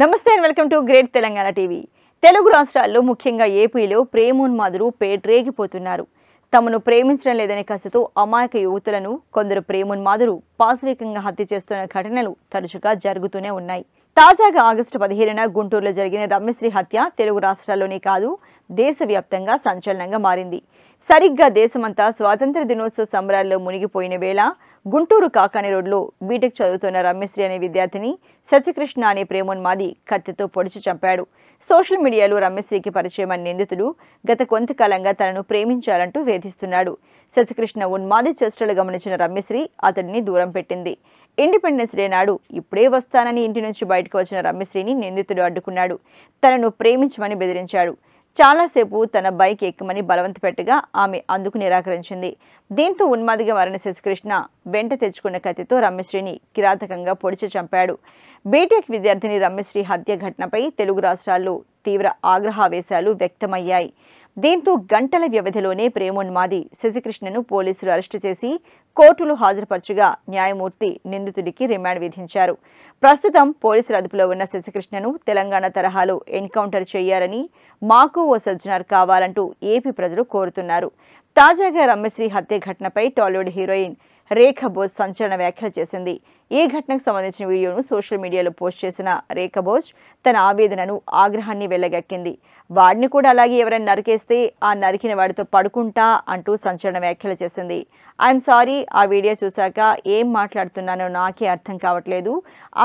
నమస్తే and welcome to great Telangana TV Telugu రాష్ట్రాల్లో ముఖ్యంగా ఏపీలో ప్రేమోన్మాదులు పేట్రేగిపోతున్నారు తమను ప్రేమించడం లేదనే కసతో అమాయక యువతులను కొందరు ప్రేమోన్మాదులు పాశ్వికంగా హత్య చేస్తున్న ఘటనలు తరచుగా జరుగుతూనే ఉన్నాయి తాజాగా ఆగస్టు పదిహేనున గుంటూరులో జరిగిన రమ్యశ్రీ హత్య తెలుగు రాష్ట్రాల్లోనే కాదు దేశవ్యాప్తంగా సంచలనంగా మారింది సరిగ్గా దేశమంతా స్వాతంత్ర దినోత్సవ సంబరాల్లో మునిగిపోయిన వేళ గుంటూరు కాకాని రోడ్లో బీటెక్ చదువుతున్న రమ్యశ్రీ అనే విద్యార్థిని శశికృష్ణ అనే ప్రేమోన్మాది కత్తితో పొడిచి చంపాడు సోషల్ మీడియాలో రమ్యశ్రీకి పరిచయం అని నిందితుడు గత కొంతకాలంగా తనను ప్రేమించాలంటూ వేధిస్తున్నాడు శశికృష్ణ ఉన్మాది చేష్టలు గమనించిన రమ్యశ్రీ అతడిని దూరం పెట్టింది ఇండిపెండెన్స్ డే నాడు ఇప్పుడే వస్తానని ఇంటి నుంచి బయటకు వచ్చిన రమ్యశ్రీని నిందితుడు అడ్డుకున్నాడు తనను ప్రేమించమని బెదిరించాడు చాలాసేపు తన బైక్ ఎక్కమని బలవంతపెట్టగా ఆమె అందుకు నిరాకరించింది దీంతో ఉన్మాదిగా మారిన శశికృష్ణ వెంట తెచ్చుకున్న కథతో రమ్యశ్రీని కిరాతకంగా పొడిచి చంపాడు బీటెక్ విద్యార్థిని రమ్యశ్రీ హత్య ఘటనపై తెలుగు రాష్ట్రాల్లో తీవ్ర ఆగ్రహావేశాలు వ్యక్తమయ్యాయి దీంతో గంటల వ్యవధిలోనే ప్రేమోన్మాది శశికృష్ణను పోలీసులు అరెస్టు చేసి కోర్టులు హాజరుపరచగా న్యాయమూర్తి నిందితుడికి రిమాండ్ విధించారు ప్రస్తుతం పోలీసుల అదుపులో ఉన్న శశికృష్ణను తెలంగాణ తరహాలో ఎన్కౌంటర్ చేయాలని మాకు ఓ సజ్జనర్ కావాలంటూ ఏపీ ప్రజలు కోరుతున్నారు తాజాగా రమ్యశ్రీ హత్య ఘటనపై టాలీవుడ్ హీరోయిన్ రేఖ బోస్ సంచలన వ్యాఖ్యలు చేసింది ఈ ఘటనకు సంబంధించిన వీడియోను సోషల్ మీడియాలో పోస్ట్ చేసిన రేఖ బోస్ తన ఆవేదనను ఆగ్రహాన్ని వెళ్ళగక్కింది వాడిని కూడా అలాగే ఎవరైనా నరికేస్తే ఆ నరికిన వాడితో పడుకుంటా అంటూ సంచలన వ్యాఖ్యలు చేసింది ఐఎమ్ సారీ ఆ వీడియో చూశాక ఏం మాట్లాడుతున్నానో నాకే అర్థం కావట్లేదు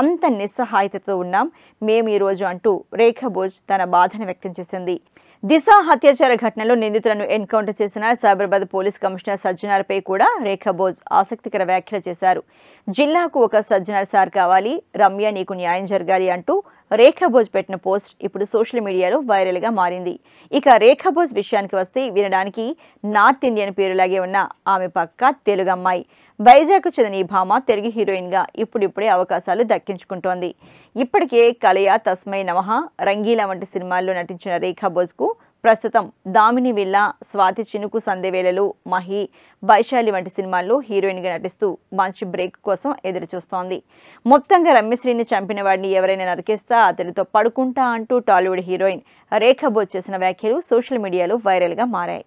అంత నిస్సహాయతతో ఉన్నాం మేము ఈరోజు అంటూ రేఖ బోజ్ తన బాధను వ్యక్తం చేసింది దిశ హత్యాచార ఘటనలో నిందితులను ఎన్కౌంటర్ చేసిన సైబరాబాద్ పోలీస్ కమిషనర్ సజ్జనార్పై కూడా రేఖా బోజ్ ఆసక్తికర వ్యాఖ్యలు చేశారు జిల్లాకు ఒక సజ్జనార్ సార్ కావాలి రమ్య నీకు న్యాయం జరగాలి అంటూ రేఖా భోజ్ పెట్టిన పోస్ట్ ఇప్పుడు సోషల్ మీడియాలో వైరల్గా మారింది ఇక రేఖా భోజ్ విషయానికి వస్తే వినడానికి నార్త్ ఇండియన్ పేరులాగే ఉన్న ఆమె పక్క తెలుగు అమ్మాయి కు చెందిన ఈ భామ తెలుగు హీరోయిన్గా ఇప్పుడిప్పుడే అవకాశాలు దక్కించుకుంటోంది ఇప్పటికే కలయ తస్మై నమహ రంగీలా వంటి సినిమాల్లో నటించిన రేఖా కు ప్రస్తుతం దామిని విల్లా స్వాతి చినుకు సందేవేలలు మహి వైశాలి వంటి సినిమాల్లో హీరోయిన్గా నటిస్తూ మంచి బ్రేక్ కోసం ఎదురుచూస్తోంది మొత్తంగా రమ్యశ్రీని చంపిన వాడిని ఎవరైనా నరికేస్తా అతడితో పడుకుంటా అంటూ టాలీవుడ్ హీరోయిన్ రేఖ బోజ్ చేసిన వ్యాఖ్యలు సోషల్ మీడియాలో వైరల్గా మారాయి